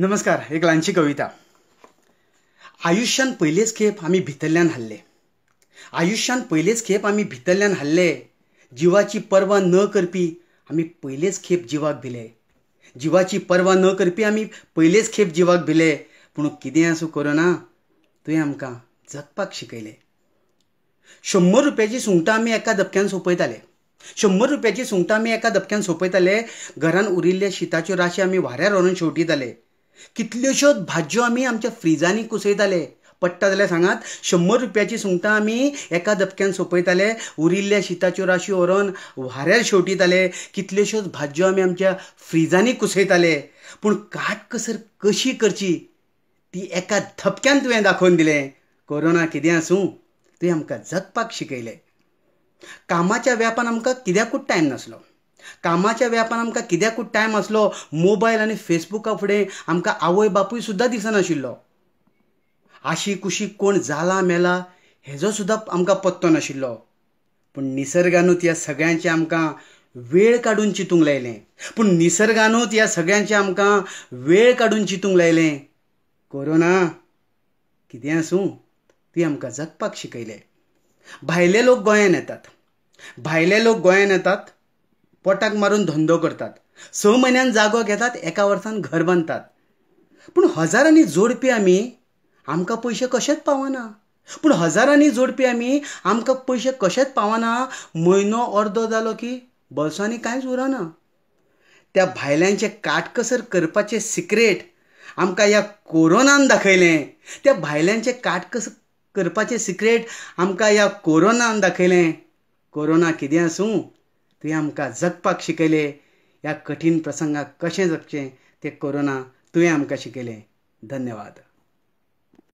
नमस्कार एक लहानशी कविता आयुष्यान पहिलेच खेप आम्ही भितरल्यान हल्ले आयुष्यान पहिलेच खेप आम्ही भितरल्यान हल्ले जिवाची पर्वा न करपी आम्ही पहिलेच खेप जिवाक भिले जिवाची पर्वा न करपी आम्ही पहिलेच खेप जिवाक भिले पूण कितें आसूं करना तुवें आमकां जगपाक शिकयलें शंबर रुपयाची सुंगटां आमी एका धपक्यान सोंपयताले शंबर रुपयाची सुंगटां आमी एका धपक्यान सोंपयताले घरान उरिल्ल्या शिताच्यो राशी आमी वाऱ्यार व्हरून शेवटिताले कितल्योश्योच भाज्यो आमी आमच्या फ्रिजांनी कुसयताले पडटा जाल्यार सांगात शंबर रुपयाची सुंगटां आमी एका धपक्यान सोंपयताले उरिल्ल्या शिताच्यो राशी व्हरोन वाऱ्यार शेवटिताले कितल्योश्योच भाज्यो आमी आमच्या फ्रिजांनी कुसयताले पूण काटकसर कशी करची ती एका धपक्यान तुवें दाखोवन दिलें कोरोना कितें आसूं तुवें आमकां जगपाक शिकयलें कामाच्या व्यापान आमकां कित्याकूच टायम नासलो कामाच्या व्यापान आमकां कित्याकूच टायम आसलो मोबायल आनी फेसबुका फुडें आमकां आवय बापूय सुद्दां दिसनाशिल्लो आशी कुशी कोण जाला मेला हेजो सुद्दां आमकां पत्तो नाशिल्लो पूण निसर्गानूच ह्या सगळ्यांचे आमकां वेळ काडून चिंतूंक लायलें पूण निसर्गानूच ह्या सगळ्यांचे आमकां वेळ काडून चिंतूंक लायलें कोरोना कितें आसूं ती आमकां जगपाक शिकयलें भायले लोक गोंयांत येतात भायले लोक गोंयांत येतात पोटाक मारून धंदो करतात स म्हयन्यान जागो घेतात एका वर्सान घर बांदतात पूण हजारांनी जोडपी आमी आमकां पयशे कशेच पावना पूण हजारांनी जोडपी आमी आमकां पयशे कशेच पावना म्हयनो अर्दो जालो की बसांनी कांयच उरना त्या भायल्यांचे काटकसर करपाचे सिक्रेट आमकां ह्या कोरोनान दाखयलें त्या भायल्यांचे काटकसर करपाचे सिक्रेट आमकां ह्या कोरोनान दाखयलें कोरोना कितें आसूं तुवें आमकां जगपाक शिकयलें ह्या कठीण प्रसंगाक कशें जगचें तें कोरोना तुवें आमकां शिकयलें धन्यवाद